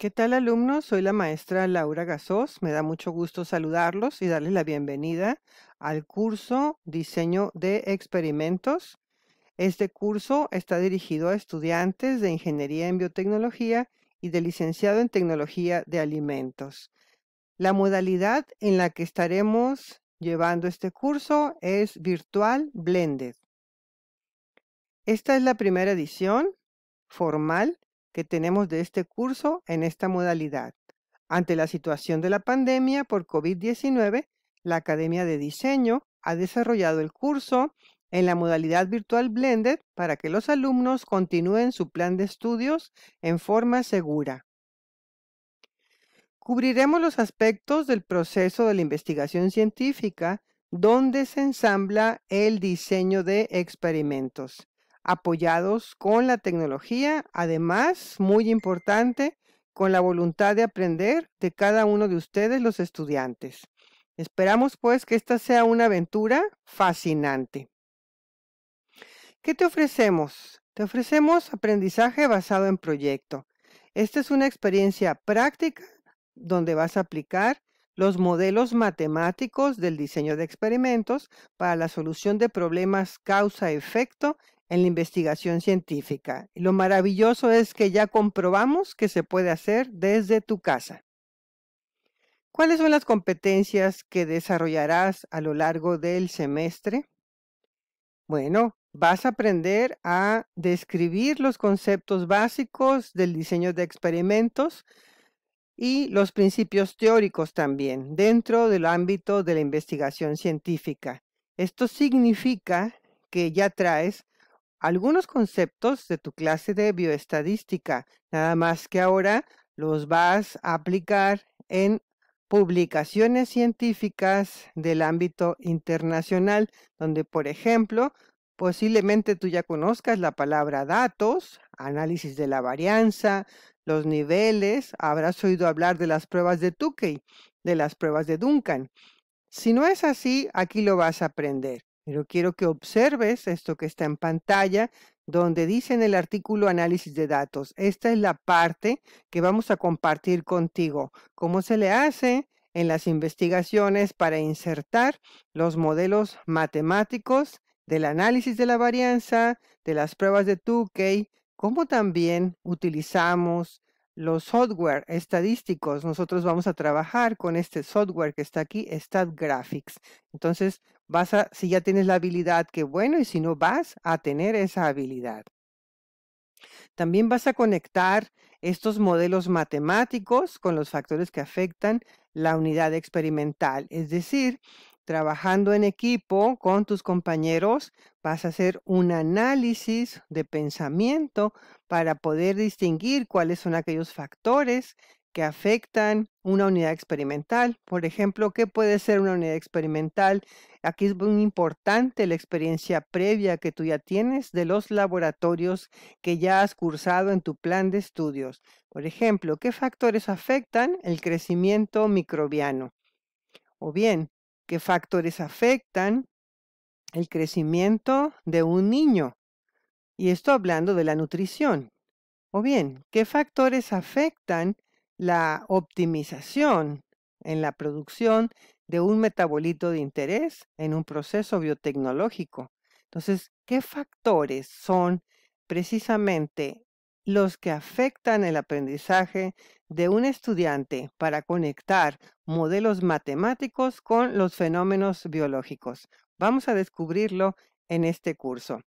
¿Qué tal alumnos? Soy la maestra Laura Gasós. Me da mucho gusto saludarlos y darles la bienvenida al curso Diseño de Experimentos. Este curso está dirigido a estudiantes de Ingeniería en Biotecnología y de Licenciado en Tecnología de Alimentos. La modalidad en la que estaremos llevando este curso es Virtual Blended. Esta es la primera edición formal que tenemos de este curso en esta modalidad. Ante la situación de la pandemia por COVID-19, la Academia de Diseño ha desarrollado el curso en la modalidad virtual blended para que los alumnos continúen su plan de estudios en forma segura. Cubriremos los aspectos del proceso de la investigación científica donde se ensambla el diseño de experimentos apoyados con la tecnología, además, muy importante, con la voluntad de aprender de cada uno de ustedes, los estudiantes. Esperamos pues que esta sea una aventura fascinante. ¿Qué te ofrecemos? Te ofrecemos aprendizaje basado en proyecto. Esta es una experiencia práctica donde vas a aplicar los modelos matemáticos del diseño de experimentos para la solución de problemas causa-efecto en la investigación científica. Y lo maravilloso es que ya comprobamos que se puede hacer desde tu casa. ¿Cuáles son las competencias que desarrollarás a lo largo del semestre? Bueno, vas a aprender a describir los conceptos básicos del diseño de experimentos y los principios teóricos también dentro del ámbito de la investigación científica. Esto significa que ya traes algunos conceptos de tu clase de bioestadística, nada más que ahora los vas a aplicar en publicaciones científicas del ámbito internacional, donde, por ejemplo, posiblemente tú ya conozcas la palabra datos, análisis de la varianza, los niveles, habrás oído hablar de las pruebas de Tukey, de las pruebas de Duncan. Si no es así, aquí lo vas a aprender. Pero quiero que observes esto que está en pantalla, donde dice en el artículo análisis de datos. Esta es la parte que vamos a compartir contigo. ¿Cómo se le hace? en las investigaciones para insertar los modelos matemáticos del análisis de la varianza, de las pruebas de Tukey, como también utilizamos los software estadísticos. Nosotros vamos a trabajar con este software que está aquí, StatGraphics. Entonces, vas a, si ya tienes la habilidad, qué bueno, y si no, vas a tener esa habilidad. También vas a conectar estos modelos matemáticos con los factores que afectan la unidad experimental. Es decir, trabajando en equipo con tus compañeros, vas a hacer un análisis de pensamiento para poder distinguir cuáles son aquellos factores que afectan una unidad experimental. Por ejemplo, ¿qué puede ser una unidad experimental? Aquí es muy importante la experiencia previa que tú ya tienes de los laboratorios que ya has cursado en tu plan de estudios. Por ejemplo, ¿qué factores afectan el crecimiento microbiano? O bien, qué factores afectan el crecimiento de un niño. Y esto hablando de la nutrición. O bien, ¿qué factores afectan la optimización en la producción de un metabolito de interés en un proceso biotecnológico? Entonces, ¿qué factores son precisamente los que afectan el aprendizaje de un estudiante para conectar modelos matemáticos con los fenómenos biológicos. Vamos a descubrirlo en este curso.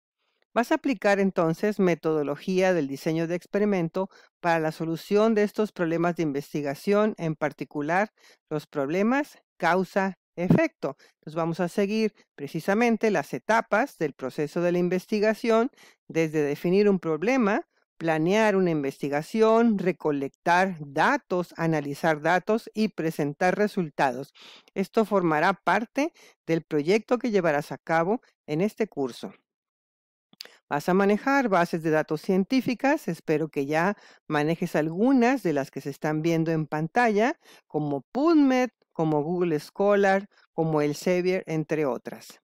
Vas a aplicar entonces metodología del diseño de experimento para la solución de estos problemas de investigación, en particular los problemas causa efecto. Entonces vamos a seguir precisamente las etapas del proceso de la investigación, desde definir un problema, planear una investigación, recolectar datos, analizar datos y presentar resultados. Esto formará parte del proyecto que llevarás a cabo en este curso. Vas a manejar bases de datos científicas, espero que ya manejes algunas de las que se están viendo en pantalla, como PubMed, como Google Scholar, como Elsevier, entre otras.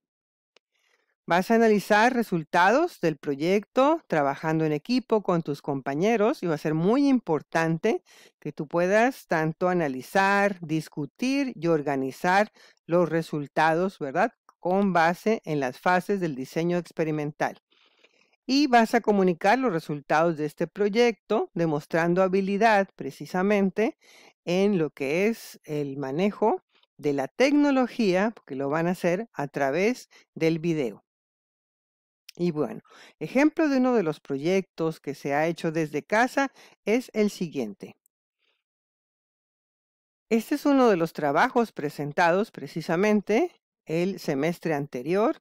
Vas a analizar resultados del proyecto trabajando en equipo con tus compañeros y va a ser muy importante que tú puedas tanto analizar, discutir y organizar los resultados, ¿verdad? Con base en las fases del diseño experimental. Y vas a comunicar los resultados de este proyecto demostrando habilidad precisamente en lo que es el manejo de la tecnología, porque lo van a hacer a través del video. Y bueno, ejemplo de uno de los proyectos que se ha hecho desde casa es el siguiente. Este es uno de los trabajos presentados precisamente el semestre anterior,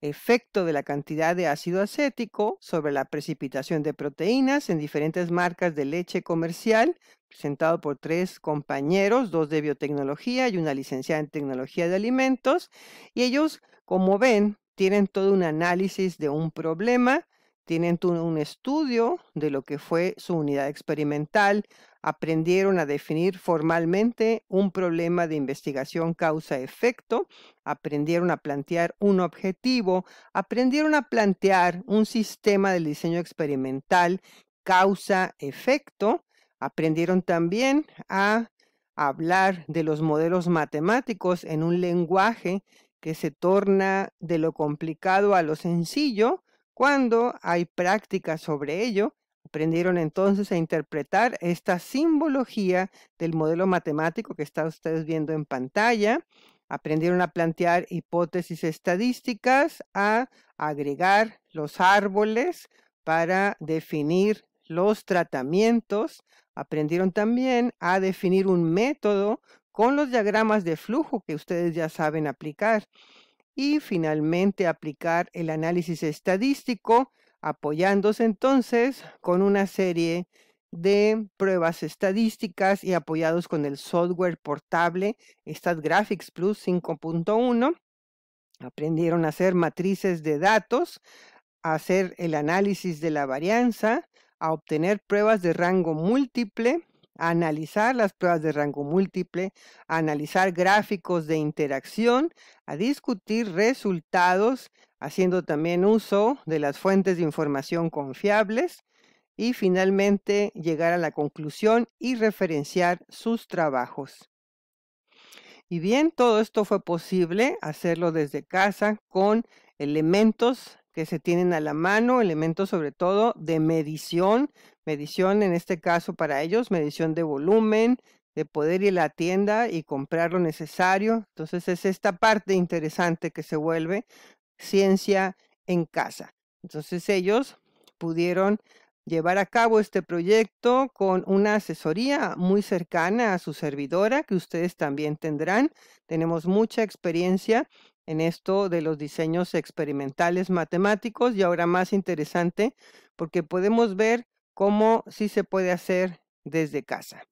efecto de la cantidad de ácido acético sobre la precipitación de proteínas en diferentes marcas de leche comercial, presentado por tres compañeros, dos de biotecnología y una licenciada en tecnología de alimentos, y ellos, como ven, tienen todo un análisis de un problema, tienen un estudio de lo que fue su unidad experimental, aprendieron a definir formalmente un problema de investigación causa-efecto, aprendieron a plantear un objetivo, aprendieron a plantear un sistema del diseño experimental causa-efecto, aprendieron también a hablar de los modelos matemáticos en un lenguaje que se torna de lo complicado a lo sencillo cuando hay práctica sobre ello. Aprendieron entonces a interpretar esta simbología del modelo matemático que están ustedes viendo en pantalla. Aprendieron a plantear hipótesis estadísticas, a agregar los árboles para definir los tratamientos. Aprendieron también a definir un método con los diagramas de flujo que ustedes ya saben aplicar. Y finalmente aplicar el análisis estadístico apoyándose entonces con una serie de pruebas estadísticas y apoyados con el software portable StatGraphics Plus 5.1. Aprendieron a hacer matrices de datos, a hacer el análisis de la varianza, a obtener pruebas de rango múltiple, analizar las pruebas de rango múltiple, analizar gráficos de interacción, a discutir resultados, haciendo también uso de las fuentes de información confiables y finalmente llegar a la conclusión y referenciar sus trabajos. Y bien, todo esto fue posible hacerlo desde casa con elementos que se tienen a la mano, elementos sobre todo de medición, medición, en este caso para ellos, medición de volumen, de poder ir a la tienda y comprar lo necesario. Entonces es esta parte interesante que se vuelve ciencia en casa. Entonces ellos pudieron llevar a cabo este proyecto con una asesoría muy cercana a su servidora que ustedes también tendrán. Tenemos mucha experiencia en esto de los diseños experimentales matemáticos y ahora más interesante porque podemos ver Cómo si se puede hacer desde casa.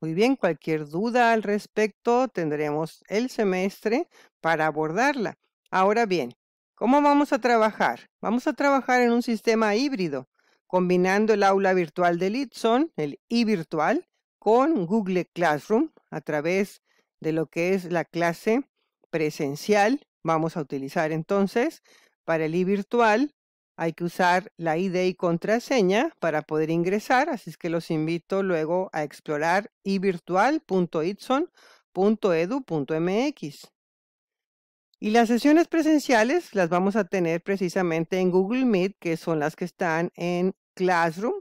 Muy bien, cualquier duda al respecto tendremos el semestre para abordarla. Ahora bien, ¿cómo vamos a trabajar? Vamos a trabajar en un sistema híbrido, combinando el aula virtual de Litson, el e-virtual, con Google Classroom a través de lo que es la clase presencial. Vamos a utilizar entonces para el e-virtual hay que usar la ID y contraseña para poder ingresar, así es que los invito luego a explorar ivirtual.itson.edu.mx. Y las sesiones presenciales las vamos a tener precisamente en Google Meet, que son las que están en Classroom,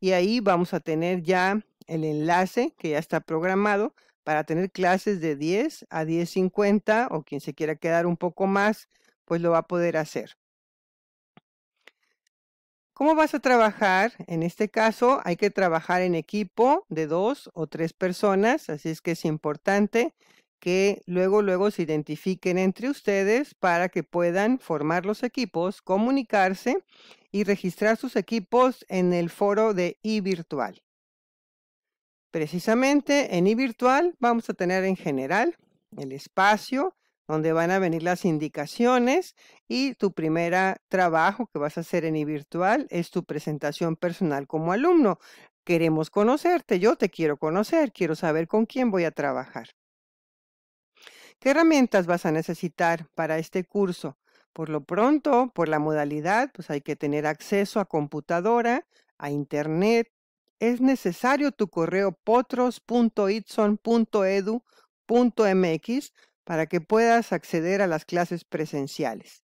y ahí vamos a tener ya el enlace que ya está programado para tener clases de 10 a 10.50 o quien se quiera quedar un poco más, pues lo va a poder hacer. ¿Cómo vas a trabajar? En este caso hay que trabajar en equipo de dos o tres personas, así es que es importante que luego, luego se identifiquen entre ustedes para que puedan formar los equipos, comunicarse y registrar sus equipos en el foro de virtual Precisamente en virtual vamos a tener en general el espacio donde van a venir las indicaciones y tu primer trabajo que vas a hacer en iVirtual es tu presentación personal como alumno. Queremos conocerte, yo te quiero conocer, quiero saber con quién voy a trabajar. ¿Qué herramientas vas a necesitar para este curso? Por lo pronto, por la modalidad, pues hay que tener acceso a computadora, a internet. Es necesario tu correo potros.itson.edu.mx para que puedas acceder a las clases presenciales.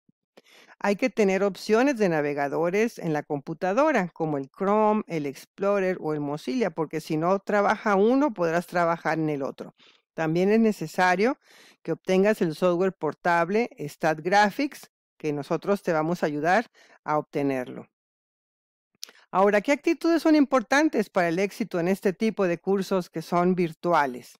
Hay que tener opciones de navegadores en la computadora, como el Chrome, el Explorer o el Mozilla, porque si no trabaja uno, podrás trabajar en el otro. También es necesario que obtengas el software portable StatGraphics, que nosotros te vamos a ayudar a obtenerlo. Ahora, ¿qué actitudes son importantes para el éxito en este tipo de cursos que son virtuales?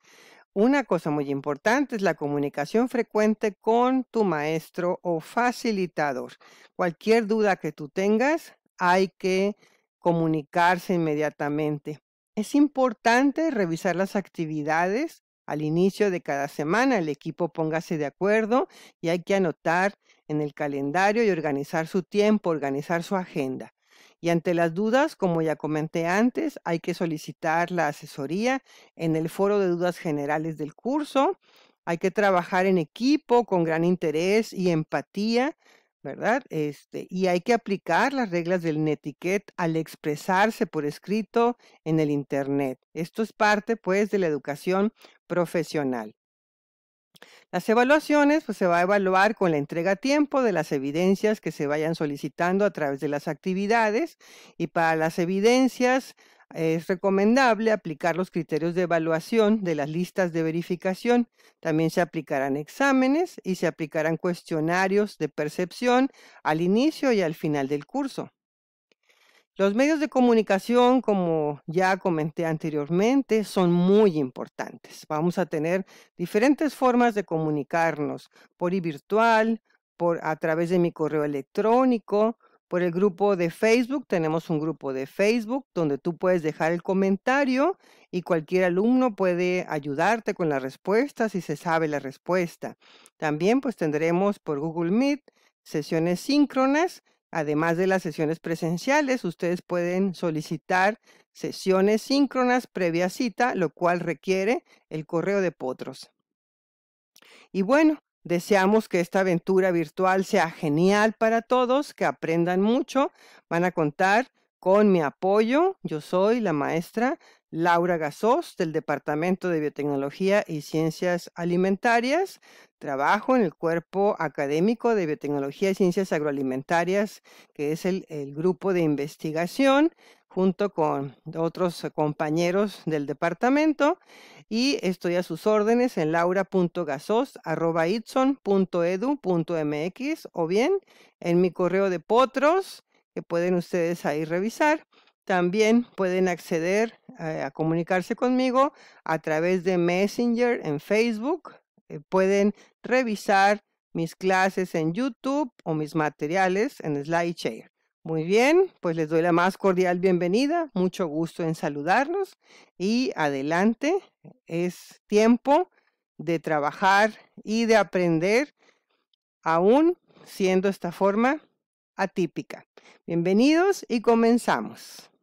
Una cosa muy importante es la comunicación frecuente con tu maestro o facilitador. Cualquier duda que tú tengas, hay que comunicarse inmediatamente. Es importante revisar las actividades al inicio de cada semana. El equipo póngase de acuerdo y hay que anotar en el calendario y organizar su tiempo, organizar su agenda y ante las dudas, como ya comenté antes, hay que solicitar la asesoría en el foro de dudas generales del curso. Hay que trabajar en equipo con gran interés y empatía, ¿verdad? Este, y hay que aplicar las reglas del netiquet al expresarse por escrito en el Internet. Esto es parte, pues, de la educación profesional. Las evaluaciones pues, se va a evaluar con la entrega a tiempo de las evidencias que se vayan solicitando a través de las actividades y para las evidencias eh, es recomendable aplicar los criterios de evaluación de las listas de verificación. También se aplicarán exámenes y se aplicarán cuestionarios de percepción al inicio y al final del curso. Los medios de comunicación, como ya comenté anteriormente, son muy importantes. Vamos a tener diferentes formas de comunicarnos por y virtual, por a través de mi correo electrónico, por el grupo de Facebook. Tenemos un grupo de Facebook donde tú puedes dejar el comentario y cualquier alumno puede ayudarte con la respuesta si se sabe la respuesta. También pues tendremos por Google Meet sesiones síncronas Además de las sesiones presenciales, ustedes pueden solicitar sesiones síncronas previa cita, lo cual requiere el correo de Potros. Y bueno, deseamos que esta aventura virtual sea genial para todos, que aprendan mucho. Van a contar con mi apoyo. Yo soy la maestra Laura Gasós del Departamento de Biotecnología y Ciencias Alimentarias. Trabajo en el cuerpo académico de Biotecnología y Ciencias Agroalimentarias, que es el, grupo de investigación junto con otros compañeros del departamento y estoy a sus órdenes en laura.gazos.itson.edu.mx o bien en mi correo de potros que pueden ustedes ahí revisar también pueden acceder eh, a comunicarse conmigo a través de Messenger en Facebook. Eh, pueden revisar mis clases en YouTube o mis materiales en SlideShare. Muy bien, pues les doy la más cordial bienvenida. Mucho gusto en saludarlos y adelante. Es tiempo de trabajar y de aprender aún siendo esta forma atípica. Bienvenidos y comenzamos.